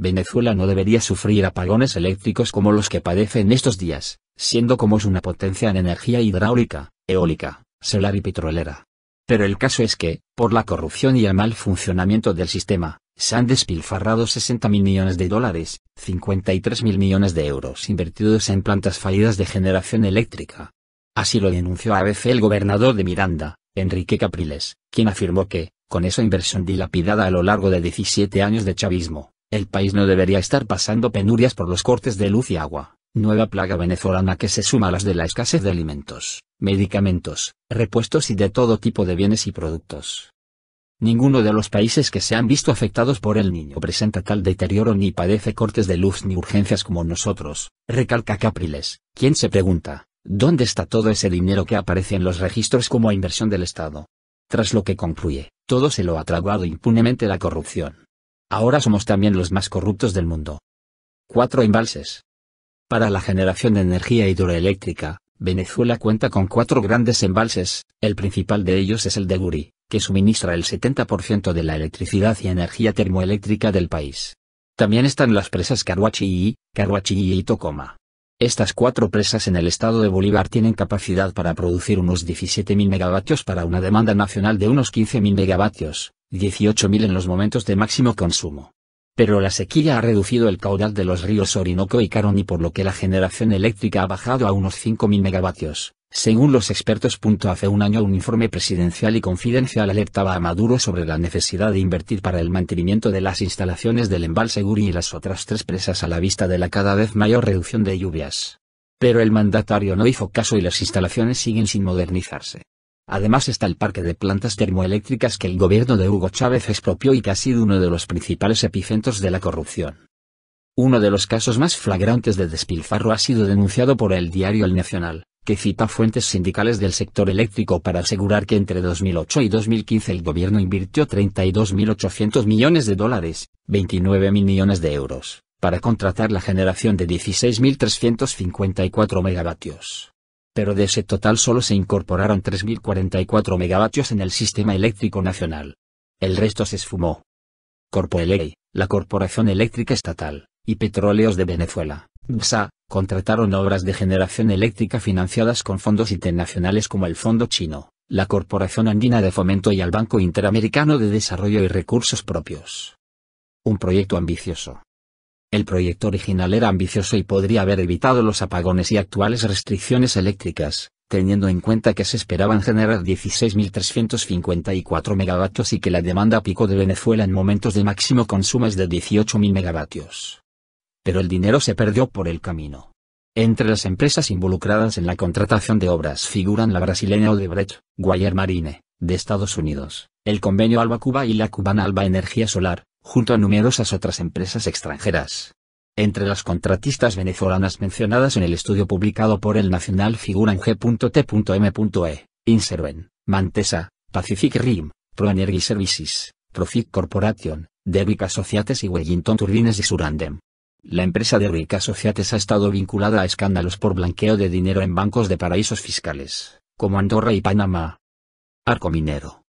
Venezuela no debería sufrir apagones eléctricos como los que padece en estos días, siendo como es una potencia en energía hidráulica, eólica, solar y petrolera. Pero el caso es que, por la corrupción y el mal funcionamiento del sistema, se han despilfarrado 60 mil millones de dólares, 53 mil millones de euros invertidos en plantas fallidas de generación eléctrica. Así lo denunció a veces el gobernador de Miranda, Enrique Capriles, quien afirmó que, con esa inversión dilapidada a lo largo de 17 años de chavismo, el país no debería estar pasando penurias por los cortes de luz y agua, nueva plaga venezolana que se suma a las de la escasez de alimentos, medicamentos, repuestos y de todo tipo de bienes y productos. Ninguno de los países que se han visto afectados por el niño presenta tal deterioro ni padece cortes de luz ni urgencias como nosotros, recalca Capriles, quien se pregunta, ¿dónde está todo ese dinero que aparece en los registros como inversión del Estado? Tras lo que concluye, todo se lo ha tragado impunemente la corrupción. Ahora somos también los más corruptos del mundo. Cuatro embalses. Para la generación de energía hidroeléctrica, Venezuela cuenta con cuatro grandes embalses, el principal de ellos es el de Guri, que suministra el 70% de la electricidad y energía termoeléctrica del país. También están las presas Caruachi, Caruachi y Tocoma. Estas cuatro presas en el estado de Bolívar tienen capacidad para producir unos 17.000 megavatios para una demanda nacional de unos 15.000 megavatios, 18.000 en los momentos de máximo consumo. Pero la sequía ha reducido el caudal de los ríos Orinoco y Caroni por lo que la generación eléctrica ha bajado a unos 5.000 megavatios, según los expertos. Hace un año un informe presidencial y confidencial alertaba a Maduro sobre la necesidad de invertir para el mantenimiento de las instalaciones del embalse Guri y las otras tres presas a la vista de la cada vez mayor reducción de lluvias. Pero el mandatario no hizo caso y las instalaciones siguen sin modernizarse. Además está el parque de plantas termoeléctricas que el gobierno de Hugo Chávez expropió y que ha sido uno de los principales epicentros de la corrupción. Uno de los casos más flagrantes de despilfarro ha sido denunciado por el diario El Nacional, que cita fuentes sindicales del sector eléctrico para asegurar que entre 2008 y 2015 el gobierno invirtió 32.800 millones de dólares, 29.000 millones de euros, para contratar la generación de 16.354 megavatios pero de ese total solo se incorporaron 3.044 megavatios en el sistema eléctrico nacional. El resto se esfumó. LE, la Corporación Eléctrica Estatal, y Petróleos de Venezuela, BSA, contrataron obras de generación eléctrica financiadas con fondos internacionales como el Fondo Chino, la Corporación Andina de Fomento y el Banco Interamericano de Desarrollo y Recursos Propios. Un proyecto ambicioso, el proyecto original era ambicioso y podría haber evitado los apagones y actuales restricciones eléctricas, teniendo en cuenta que se esperaban generar 16.354 megavatios y que la demanda pico de Venezuela en momentos de máximo consumo es de 18.000 megavatios. Pero el dinero se perdió por el camino. Entre las empresas involucradas en la contratación de obras figuran la brasileña Odebrecht, Guayer Marine, de Estados Unidos, el convenio Alba Cuba y la cubana Alba Energía Solar, junto a numerosas otras empresas extranjeras. Entre las contratistas venezolanas mencionadas en el estudio publicado por el Nacional figuran G.T.M.E, Inserven, Mantesa, Pacific Rim, Pro Energy Services, Profit Corporation, Derrick Associates y Wellington Turbines y Surandem. La empresa Derrick Associates ha estado vinculada a escándalos por blanqueo de dinero en bancos de paraísos fiscales, como Andorra y Panamá. Arco Minero.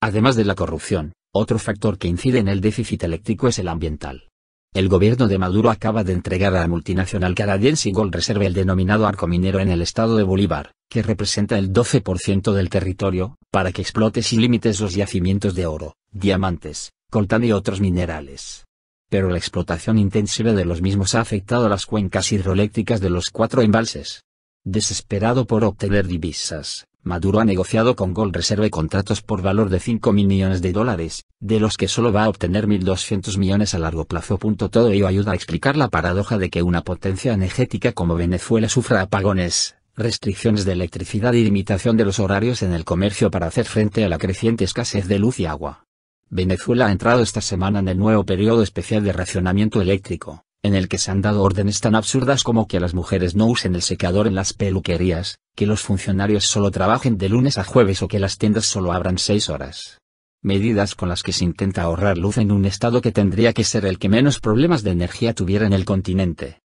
Además de la corrupción, otro factor que incide en el déficit eléctrico es el ambiental. El gobierno de Maduro acaba de entregar a la multinacional canadiense Gold Reserve el denominado arco minero en el estado de Bolívar, que representa el 12% del territorio, para que explote sin límites los yacimientos de oro, diamantes, coltán y otros minerales. Pero la explotación intensiva de los mismos ha afectado a las cuencas hidroeléctricas de los cuatro embalses. Desesperado por obtener divisas, Maduro ha negociado con Gold Reserve contratos por valor de 5 millones de dólares, de los que solo va a obtener 1.200 millones a largo plazo. Todo ello ayuda a explicar la paradoja de que una potencia energética como Venezuela sufra apagones, restricciones de electricidad y limitación de los horarios en el comercio para hacer frente a la creciente escasez de luz y agua. Venezuela ha entrado esta semana en el nuevo periodo especial de racionamiento eléctrico, en el que se han dado órdenes tan absurdas como que las mujeres no usen el secador en las peluquerías, que los funcionarios solo trabajen de lunes a jueves o que las tiendas solo abran seis horas. Medidas con las que se intenta ahorrar luz en un estado que tendría que ser el que menos problemas de energía tuviera en el continente.